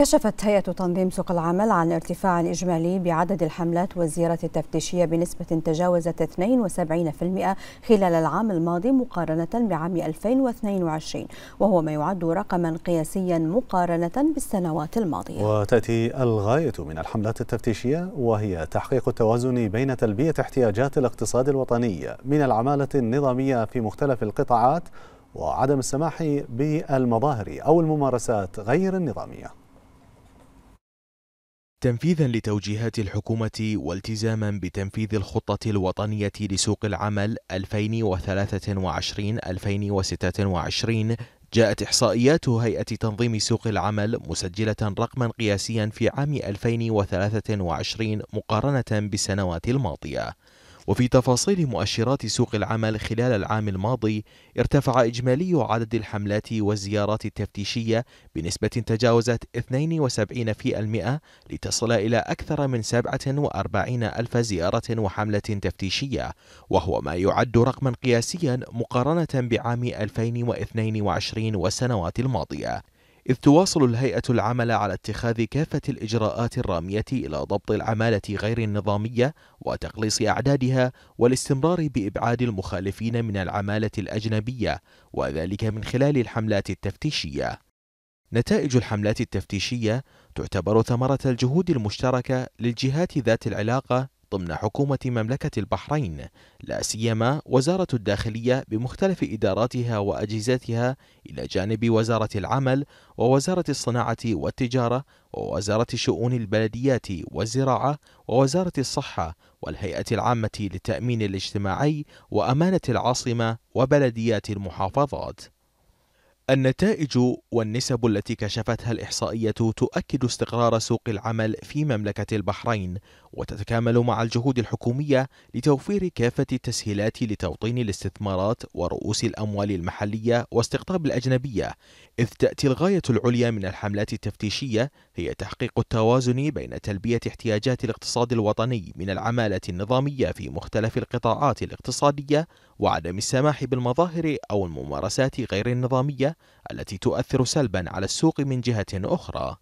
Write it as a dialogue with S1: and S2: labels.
S1: كشفت هيئة تنظيم سوق العمل عن ارتفاع إجمالي بعدد الحملات والزيارات التفتيشية بنسبة تجاوزت 72% خلال العام الماضي مقارنة بعام 2022 وهو ما يعد رقما قياسيا مقارنة بالسنوات الماضية
S2: وتأتي الغاية من الحملات التفتيشية وهي تحقيق التوازن بين تلبية احتياجات الاقتصاد الوطني من العمالة النظامية في مختلف القطاعات وعدم السماح بالمظاهر أو الممارسات غير النظامية
S3: تنفيذا لتوجيهات الحكومة والتزاما بتنفيذ الخطة الوطنية لسوق العمل 2023-2026 جاءت إحصائيات هيئة تنظيم سوق العمل مسجلة رقما قياسيا في عام 2023 مقارنة بالسنوات الماضية وفي تفاصيل مؤشرات سوق العمل خلال العام الماضي ارتفع إجمالي عدد الحملات والزيارات التفتيشية بنسبة تجاوزت 72% لتصل إلى أكثر من 47 ألف زيارة وحملة تفتيشية وهو ما يعد رقما قياسيا مقارنة بعام 2022 والسنوات الماضية إذ تواصل الهيئة العمل على اتخاذ كافة الإجراءات الرامية إلى ضبط العمالة غير النظامية وتقليص أعدادها والاستمرار بإبعاد المخالفين من العمالة الأجنبية وذلك من خلال الحملات التفتيشية نتائج الحملات التفتيشية تعتبر ثمرة الجهود المشتركة للجهات ذات العلاقة ضمن حكومة مملكة البحرين لا سيما وزارة الداخلية بمختلف إداراتها وأجهزتها إلى جانب وزارة العمل ووزارة الصناعة والتجارة ووزارة شؤون البلديات والزراعة ووزارة الصحة والهيئة العامة للتأمين الاجتماعي وأمانة العاصمة وبلديات المحافظات النتائج والنسب التي كشفتها الإحصائية تؤكد استقرار سوق العمل في مملكة البحرين وتتكامل مع الجهود الحكومية لتوفير كافة التسهيلات لتوطين الاستثمارات ورؤوس الأموال المحلية واستقطاب الأجنبية إذ تأتي الغاية العليا من الحملات التفتيشية هي تحقيق التوازن بين تلبية احتياجات الاقتصاد الوطني من العمالة النظامية في مختلف القطاعات الاقتصادية وعدم السماح بالمظاهر أو الممارسات غير النظامية التي تؤثر سلبا على السوق
S2: من جهة أخرى